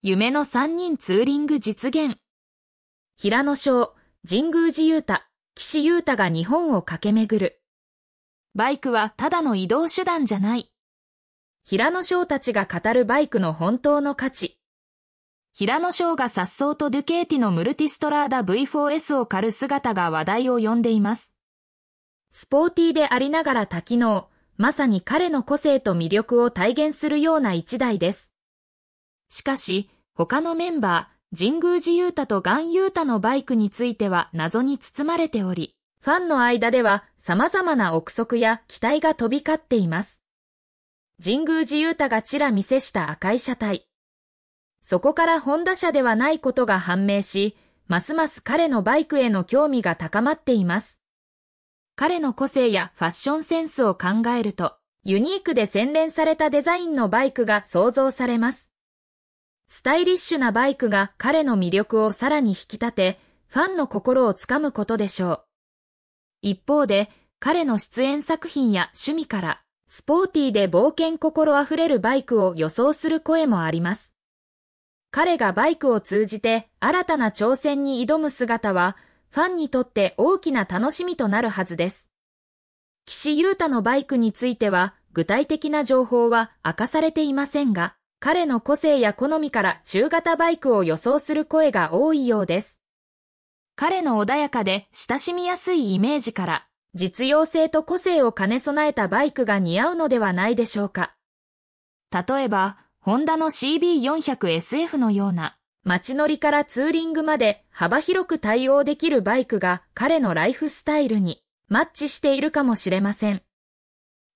夢の三人ツーリング実現。平野翔、神宮寺勇太、岸優太が日本を駆け巡る。バイクはただの移動手段じゃない。平野翔たちが語るバイクの本当の価値。平野翔が颯爽とデュケーティのムルティストラーダ V4S を狩る姿が話題を呼んでいます。スポーティーでありながら多機能、まさに彼の個性と魅力を体現するような一台です。しかし、他のメンバー、神宮寺勇太と岩勇太のバイクについては謎に包まれており、ファンの間では様々な憶測や期待が飛び交っています。神宮寺勇太がちら見せした赤い車体。そこからホンダ車ではないことが判明し、ますます彼のバイクへの興味が高まっています。彼の個性やファッションセンスを考えると、ユニークで洗練されたデザインのバイクが想像されます。スタイリッシュなバイクが彼の魅力をさらに引き立て、ファンの心をつかむことでしょう。一方で、彼の出演作品や趣味から、スポーティーで冒険心あふれるバイクを予想する声もあります。彼がバイクを通じて新たな挑戦に挑む姿は、ファンにとって大きな楽しみとなるはずです。岸優太のバイクについては、具体的な情報は明かされていませんが、彼の個性や好みから中型バイクを予想する声が多いようです。彼の穏やかで親しみやすいイメージから、実用性と個性を兼ね備えたバイクが似合うのではないでしょうか。例えば、ホンダの CB400SF のような、街乗りからツーリングまで幅広く対応できるバイクが彼のライフスタイルにマッチしているかもしれません。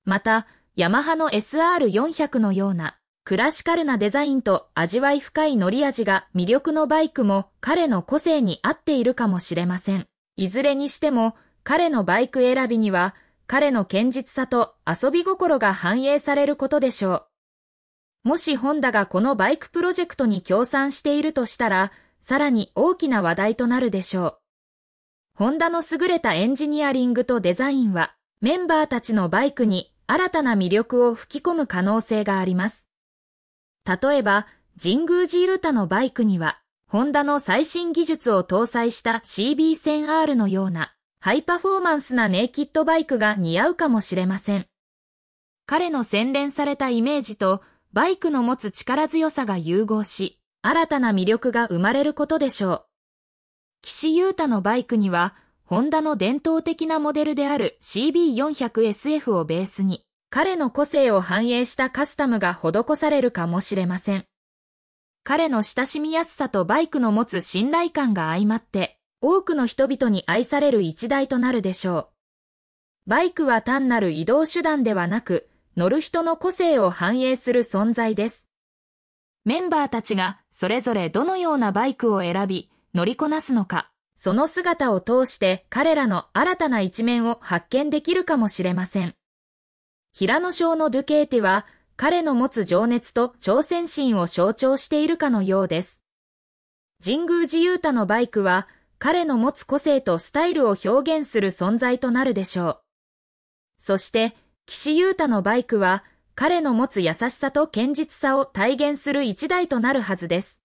また、ヤマハの SR400 のような、クラシカルなデザインと味わい深い乗り味が魅力のバイクも彼の個性に合っているかもしれません。いずれにしても彼のバイク選びには彼の堅実さと遊び心が反映されることでしょう。もしホンダがこのバイクプロジェクトに協賛しているとしたら、さらに大きな話題となるでしょう。ホンダの優れたエンジニアリングとデザインはメンバーたちのバイクに新たな魅力を吹き込む可能性があります。例えば、神宮寺ルタのバイクには、ホンダの最新技術を搭載した CB1000R のようなハイパフォーマンスなネイキッドバイクが似合うかもしれません。彼の洗練されたイメージとバイクの持つ力強さが融合し、新たな魅力が生まれることでしょう。岸優太のバイクには、ホンダの伝統的なモデルである CB400SF をベースに、彼の個性を反映したカスタムが施されるかもしれません。彼の親しみやすさとバイクの持つ信頼感が相まって、多くの人々に愛される一台となるでしょう。バイクは単なる移動手段ではなく、乗る人の個性を反映する存在です。メンバーたちがそれぞれどのようなバイクを選び、乗りこなすのか、その姿を通して彼らの新たな一面を発見できるかもしれません。平野省のドゥケーテは、彼の持つ情熱と挑戦心を象徴しているかのようです。神宮寺勇太のバイクは、彼の持つ個性とスタイルを表現する存在となるでしょう。そして、岸優太のバイクは、彼の持つ優しさと堅実さを体現する一台となるはずです。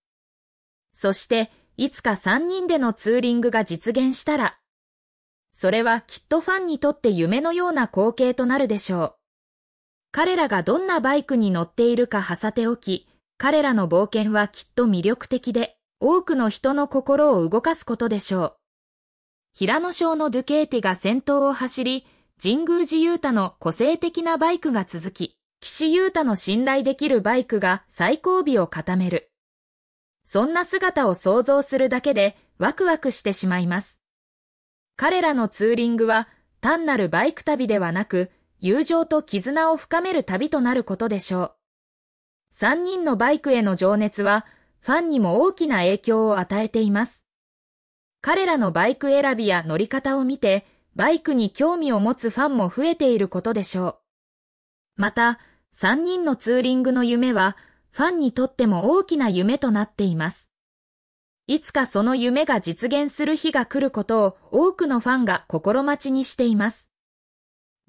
そして、いつか三人でのツーリングが実現したら、それはきっとファンにとって夢のような光景となるでしょう。彼らがどんなバイクに乗っているかはさておき、彼らの冒険はきっと魅力的で、多くの人の心を動かすことでしょう。平野省のドゥケーテが先頭を走り、神宮寺ユータの個性的なバイクが続き、岸優太の信頼できるバイクが最後尾を固める。そんな姿を想像するだけでワクワクしてしまいます。彼らのツーリングは単なるバイク旅ではなく、友情と絆を深める旅となることでしょう。3人のバイクへの情熱は、ファンにも大きな影響を与えています。彼らのバイク選びや乗り方を見て、バイクに興味を持つファンも増えていることでしょう。また、3人のツーリングの夢は、ファンにとっても大きな夢となっています。いつかその夢が実現する日が来ることを多くのファンが心待ちにしています。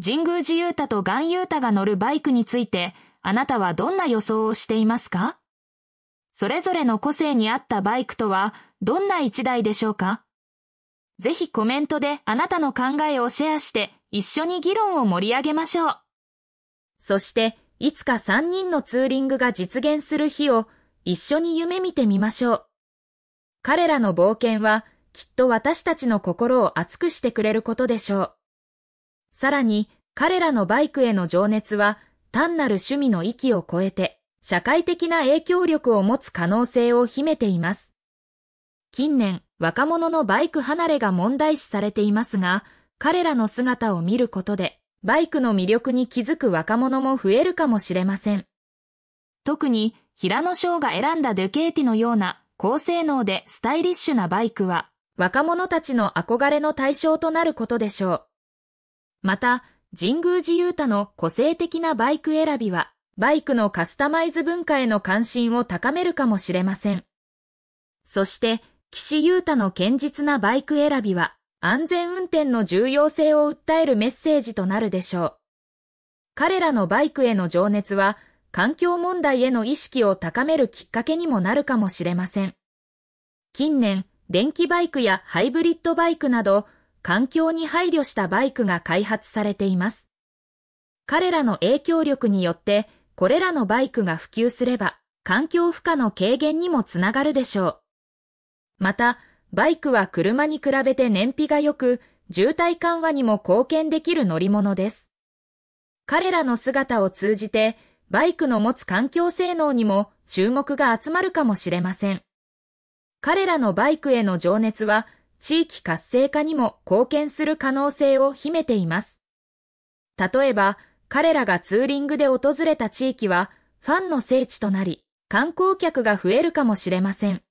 神宮寺勇太と岩勇太が乗るバイクについて、あなたはどんな予想をしていますかそれぞれの個性に合ったバイクとは、どんな一台でしょうかぜひコメントであなたの考えをシェアして、一緒に議論を盛り上げましょう。そして、いつか3人のツーリングが実現する日を一緒に夢見てみましょう。彼らの冒険はきっと私たちの心を熱くしてくれることでしょう。さらに、彼らのバイクへの情熱は、単なる趣味の域を超えて、社会的な影響力を持つ可能性を秘めています。近年、若者のバイク離れが問題視されていますが、彼らの姿を見ることで、バイクの魅力に気づく若者も増えるかもしれません。特に、平野翔が選んだデュケーティのような高性能でスタイリッシュなバイクは、若者たちの憧れの対象となることでしょう。また、神宮寺勇太の個性的なバイク選びは、バイクのカスタマイズ文化への関心を高めるかもしれません。そして、岸優太の堅実なバイク選びは、安全運転の重要性を訴えるメッセージとなるでしょう。彼らのバイクへの情熱は、環境問題への意識を高めるきっかけにもなるかもしれません。近年、電気バイクやハイブリッドバイクなど、環境に配慮したバイクが開発されています。彼らの影響力によって、これらのバイクが普及すれば、環境負荷の軽減にもつながるでしょう。また、バイクは車に比べて燃費が良く、渋滞緩和にも貢献できる乗り物です。彼らの姿を通じて、バイクの持つ環境性能にも注目が集まるかもしれません。彼らのバイクへの情熱は、地域活性化にも貢献する可能性を秘めています。例えば、彼らがツーリングで訪れた地域は、ファンの聖地となり、観光客が増えるかもしれません。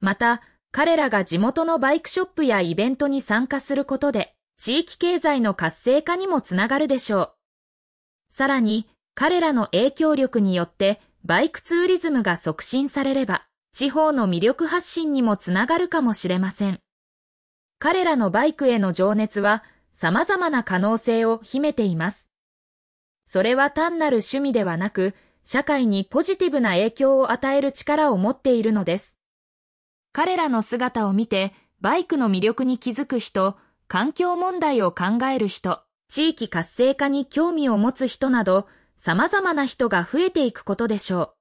また、彼らが地元のバイクショップやイベントに参加することで、地域経済の活性化にもつながるでしょう。さらに、彼らの影響力によって、バイクツーリズムが促進されれば、地方の魅力発信にもつながるかもしれません。彼らのバイクへの情熱は様々な可能性を秘めています。それは単なる趣味ではなく、社会にポジティブな影響を与える力を持っているのです。彼らの姿を見て、バイクの魅力に気づく人、環境問題を考える人、地域活性化に興味を持つ人など、様々な人が増えていくことでしょう。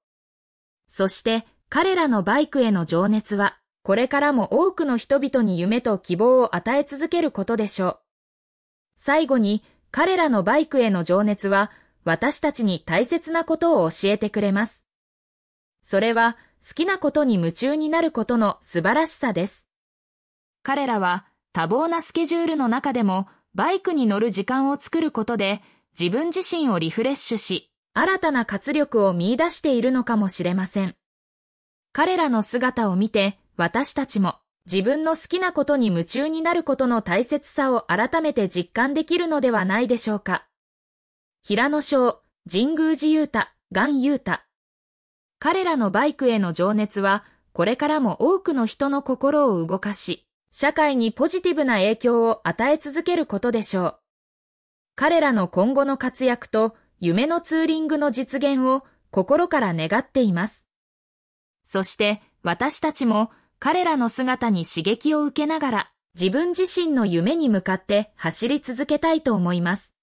そして、彼らのバイクへの情熱は、これからも多くの人々に夢と希望を与え続けることでしょう。最後に、彼らのバイクへの情熱は、私たちに大切なことを教えてくれます。それは、好きなことに夢中になることの素晴らしさです。彼らは、多忙なスケジュールの中でも、バイクに乗る時間を作ることで、自分自身をリフレッシュし、新たな活力を見出しているのかもしれません。彼らの姿を見て、私たちも自分の好きなことに夢中になることの大切さを改めて実感できるのではないでしょうか。平野翔、神宮寺雄太、岩雄太。彼らのバイクへの情熱は、これからも多くの人の心を動かし、社会にポジティブな影響を与え続けることでしょう。彼らの今後の活躍と、夢のツーリングの実現を心から願っています。そして、私たちも、彼らの姿に刺激を受けながら、自分自身の夢に向かって走り続けたいと思います。